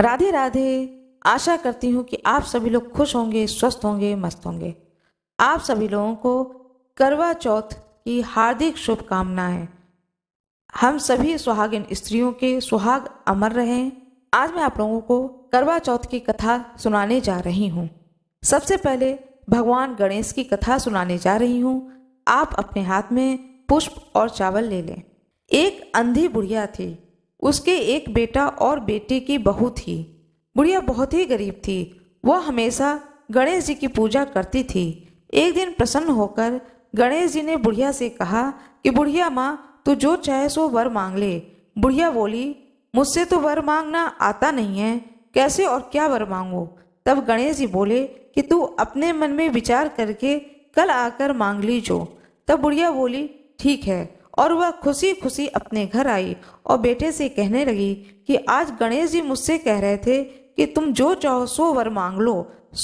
राधे राधे आशा करती हूँ कि आप सभी लोग खुश होंगे स्वस्थ होंगे मस्त होंगे आप सभी लोगों को करवा चौथ की हार्दिक शुभकामनाएं हम सभी सुहागिन स्त्रियों के सुहाग अमर रहे आज मैं आप लोगों को करवा चौथ की कथा सुनाने जा रही हूँ सबसे पहले भगवान गणेश की कथा सुनाने जा रही हूँ आप अपने हाथ में पुष्प और चावल ले लें एक अंधी बुढ़िया थी उसके एक बेटा और बेटे की बहू थी बुढ़िया बहुत ही गरीब थी वह हमेशा गणेश जी की पूजा करती थी एक दिन प्रसन्न होकर गणेश जी ने बुढ़िया से कहा कि बुढ़िया माँ तू जो चाहे सो वर मांग ले बुढ़िया बोली मुझसे तो वर मांगना आता नहीं है कैसे और क्या वर मांगो तब गणेश जी बोले कि तू अपने मन में विचार करके कल आकर मांग लीजो तब बुढ़िया बोली ठीक है और वह खुशी खुशी अपने घर आई और बेटे से कहने लगी कि आज गणेश जी मुझसे कह रहे थे कि तुम जो चाहो सो वर मांग लो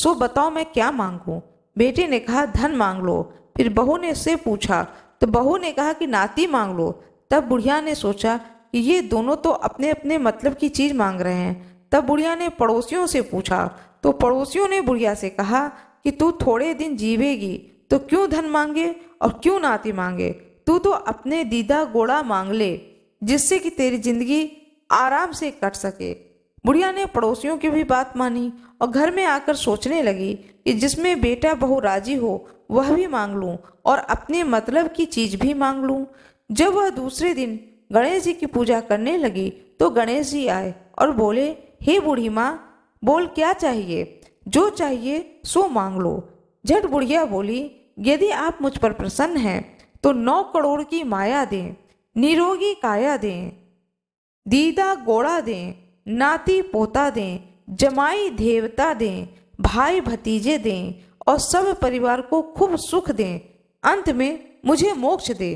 सो बताओ मैं क्या मांगू बेटे ने कहा धन मांग लो फिर बहू ने उससे पूछा तो बहू ने कहा कि नाती मांग लो तब बुढ़िया ने सोचा कि ये दोनों तो अपने अपने मतलब की चीज़ मांग रहे हैं तब बुढ़िया ने पड़ोसियों से पूछा तो पड़ोसियों ने बुढ़िया से कहा कि तू थोड़े दिन जीवेगी तो क्यों धन मांगे और क्यों नाती मांगे तू तो अपने दीदा गोड़ा मांग ले जिससे कि तेरी जिंदगी आराम से कट सके बुढ़िया ने पड़ोसियों की भी बात मानी और घर में आकर सोचने लगी कि जिसमें बेटा बहु राजी हो वह भी मांग लूं और अपने मतलब की चीज भी मांग लूं जब वह दूसरे दिन गणेश जी की पूजा करने लगी तो गणेश जी आए और बोले हे बूढ़ी माँ बोल क्या चाहिए जो चाहिए सो मांग लो झट बुढ़िया बोली यदि आप मुझ पर प्रसन्न हैं तो नौ करोड़ की माया दें निरोगी काया दें दीदा गोड़ा दें नाती पोता दें जमाई देवता दें भाई भतीजे दें और सब परिवार को खूब सुख दें अंत में मुझे मोक्ष दे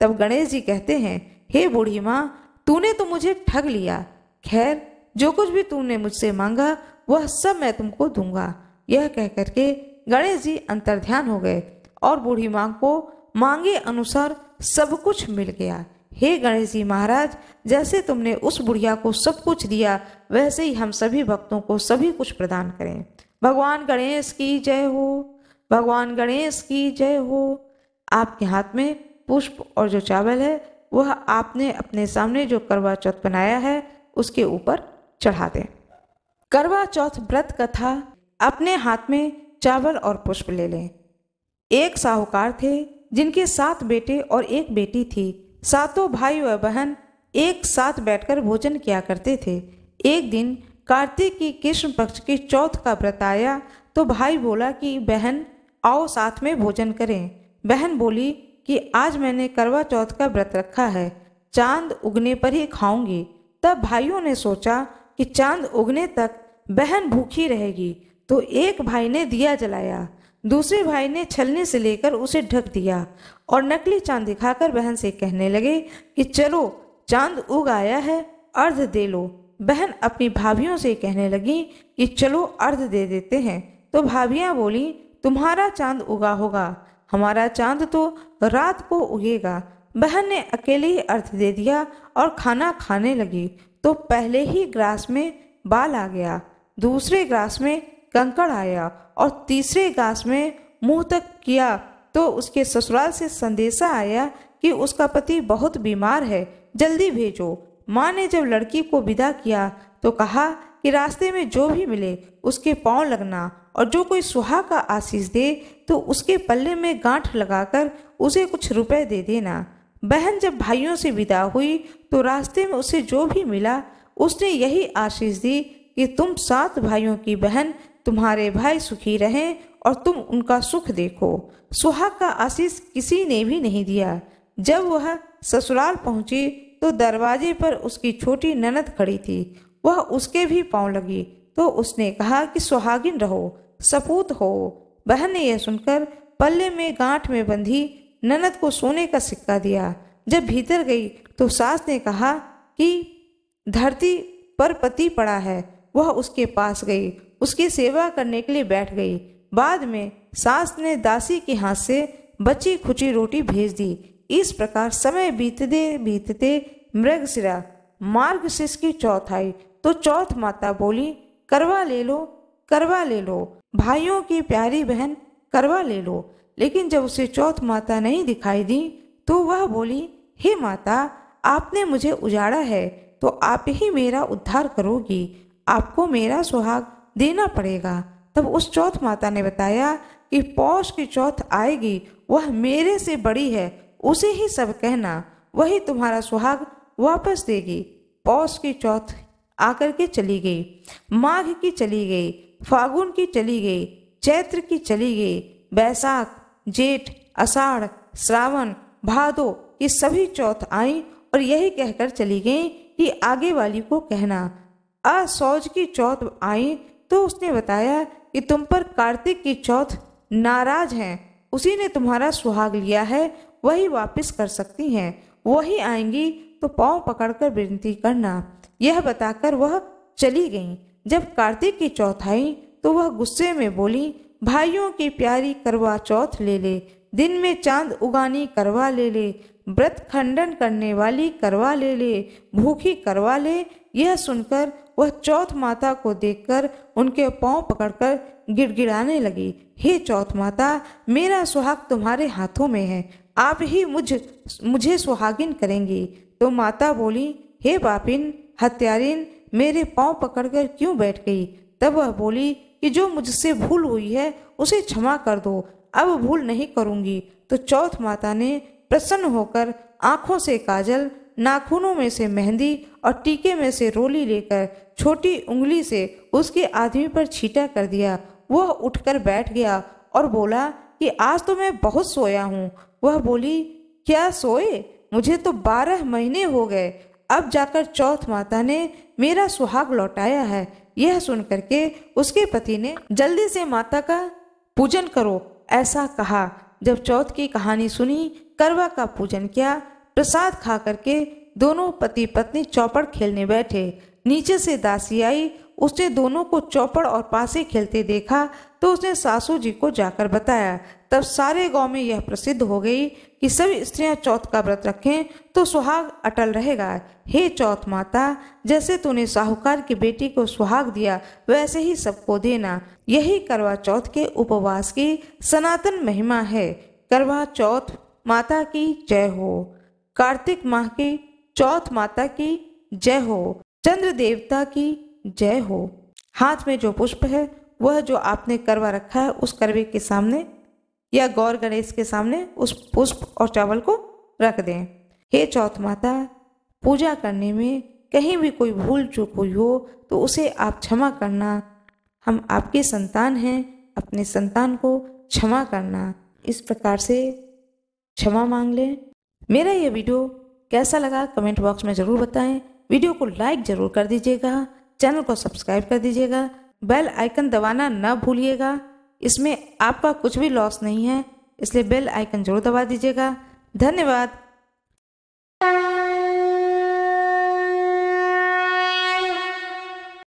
तब गणेश जी कहते हैं हे बूढ़ी माँ तूने तो मुझे ठग लिया खैर जो कुछ भी तूने मुझसे मांगा वह सब मैं तुमको दूंगा यह कह करके गणेश जी अंतर्ध्यान हो गए और बूढ़ी माँ को मांगे अनुसार सब कुछ मिल गया हे गणेश जी महाराज जैसे तुमने उस बुढ़िया को सब कुछ दिया वैसे ही हम सभी भक्तों को सभी कुछ प्रदान करें भगवान गणेश की जय हो भगवान गणेश की जय हो आपके हाथ में पुष्प और जो चावल है वह आपने अपने सामने जो करवा चौथ बनाया है उसके ऊपर चढ़ा दें करवा चौथ व्रत कथा अपने हाथ में चावल और पुष्प ले लें एक साहूकार थे जिनके सात बेटे और एक बेटी थी सातों भाई व बहन एक साथ बैठकर भोजन किया करते थे एक दिन कार्तिक की कृष्ण पक्ष की चौथ का व्रत आया तो भाई बोला कि बहन आओ साथ में भोजन करें बहन बोली कि आज मैंने करवा चौथ का व्रत रखा है चांद उगने पर ही खाऊंगी तब भाइयों ने सोचा कि चांद उगने तक बहन भूखी रहेगी तो एक भाई ने दिया जलाया दूसरे भाई ने छलने से लेकर उसे ढक दिया और नकली चांद दिखाकर बहन से कहने लगे कि चलो चांद उग आया है अर्ध दे लो बहन अपनी भाभियों से कहने लगी कि चलो अर्ध दे देते हैं तो भाभियाँ बोली तुम्हारा चांद उगा होगा हमारा चांद तो रात को उगेगा बहन ने अकेले ही अर्थ दे दिया और खाना खाने लगी तो पहले ही ग्रास में बाल आ गया दूसरे ग्रास में कंकड़ आया और तीसरे घास में मुंह तक किया तो उसके ससुराल से संदेशा आया कि उसका पति बहुत बीमार है जल्दी भेजो माँ ने जब लड़की को विदा किया तो कहा कि रास्ते में जो भी मिले उसके पांव लगना और जो कोई सुहा का आशीष दे तो उसके पल्ले में गांठ लगाकर उसे कुछ रुपए दे देना बहन जब भाइयों से विदा हुई तो रास्ते में उसे जो भी मिला उसने यही आशीष दी कि तुम सात भाइयों की बहन तुम्हारे भाई सुखी रहें और तुम उनका सुख देखो सुहाग का आशीष किसी ने भी नहीं दिया जब वह ससुराल पहुंची तो दरवाजे पर उसकी छोटी ननद खड़ी थी वह उसके भी पांव लगी तो उसने कहा कि सुहागिन रहो सपूत हो बहन ने यह सुनकर पल्ले में गांठ में बंधी ननद को सोने का सिक्का दिया जब भीतर गई तो सास ने कहा कि धरती पर पति पड़ा है वह उसके पास गई उसकी सेवा करने के लिए बैठ गई बाद में सास ने दासी के हाथ से बची खुची रोटी भेज दी इस प्रकार समय बीतते बीतते मृगशिरा मार्ग शिष की चौथ आई तो चौथ माता बोली करवा ले लो करवा ले लो भाइयों की प्यारी बहन करवा ले लो लेकिन जब उसे चौथ माता नहीं दिखाई दी तो वह बोली हे माता आपने मुझे उजाड़ा है तो आप ही मेरा उद्धार करोगी आपको मेरा सुहाग देना पड़ेगा तब उस चौथ माता ने बताया कि पौष की चौथ आएगी वह मेरे से बड़ी है उसे ही सब कहना वही तुम्हारा सुहाग वापस देगी पौष की चौथ आकर के चली गई माघ की चली गई फागुन की चली गई चैत्र की चली गई बैसाख जेठ अषाढ़ श्रावण भादो ये सभी चौथ आई और यही कहकर चली गई कि आगे वाली को कहना असौज की चौथ आई तो उसने बताया कि तुम पर कार्तिक की चौथ नाराज हैं उसी ने तुम्हारा सुहाग लिया है वही वापस कर सकती हैं वही आएंगी तो पाँव पकड़कर विनती करना यह बताकर वह चली गई जब कार्तिक की चौथ आई तो वह गुस्से में बोली भाइयों की प्यारी करवा चौथ ले ले दिन में चांद उगानी करवा ले ले व्रत खंडन करने वाली करवा ले ले भूखी करवा ले यह सुनकर वह चौथ माता को देखकर उनके पांव पकड़कर गिड़गिड़ाने लगी हे चौथ माता मेरा सुहाग तुम्हारे हाथों में है आप ही मुझ मुझे सुहागिन करेंगी तो माता बोली हे बापिन हत्यारिन मेरे पांव पकड़कर क्यों बैठ गई तब वह बोली कि जो मुझसे भूल हुई है उसे क्षमा कर दो अब भूल नहीं करूंगी तो चौथ माता ने प्रसन्न होकर आंखों से काजल नाखूनों में से मेहंदी और टीके में से रोली लेकर छोटी उंगली से उसके आदमी पर छीटा कर दिया वह उठकर बैठ गया और बोला कि आज तो मैं बहुत सोया हूँ वह बोली क्या सोए मुझे तो बारह महीने हो गए अब जाकर चौथ माता ने मेरा सुहाग लौटाया है यह सुनकर के उसके पति ने जल्दी से माता का पूजन करो ऐसा कहा जब चौथ की कहानी सुनी करवा का पूजन किया प्रसाद खा करके दोनों पति पत्नी चौपड़ खेलने बैठे नीचे से दासी आई उसने दोनों को चौपड़ और पासे खेलते देखा तो उसने सासू जी को जाकर बताया तब सारे गांव में यह प्रसिद्ध हो गई कि सभी स्त्रियां चौथ का व्रत रखें तो सुहाग अटल रहेगा हे चौथ माता जैसे तूने साहूकार की बेटी को सुहाग दिया वैसे ही सबको देना यही करवा चौथ के उपवास की सनातन महिमा है करवा चौथ माता की जय हो कार्तिक माह की चौथ माता की जय हो चंद्र देवता की जय हो हाथ में जो पुष्प है वह जो आपने करवा रखा है उस करवे के सामने या गौर गणेश के सामने उस पुष्प और चावल को रख दें हे चौथ माता पूजा करने में कहीं भी कोई भूल चूक हुई हो तो उसे आप क्षमा करना हम आपके संतान हैं अपने संतान को क्षमा करना इस प्रकार से क्षमा मांग लें मेरा ये वीडियो कैसा लगा कमेंट बॉक्स में ज़रूर बताएं वीडियो को लाइक ज़रूर कर दीजिएगा चैनल को सब्सक्राइब कर दीजिएगा बेल आइकन दबाना ना भूलिएगा इसमें आपका कुछ भी लॉस नहीं है इसलिए बेल आइकन जरूर दबा दीजिएगा धन्यवाद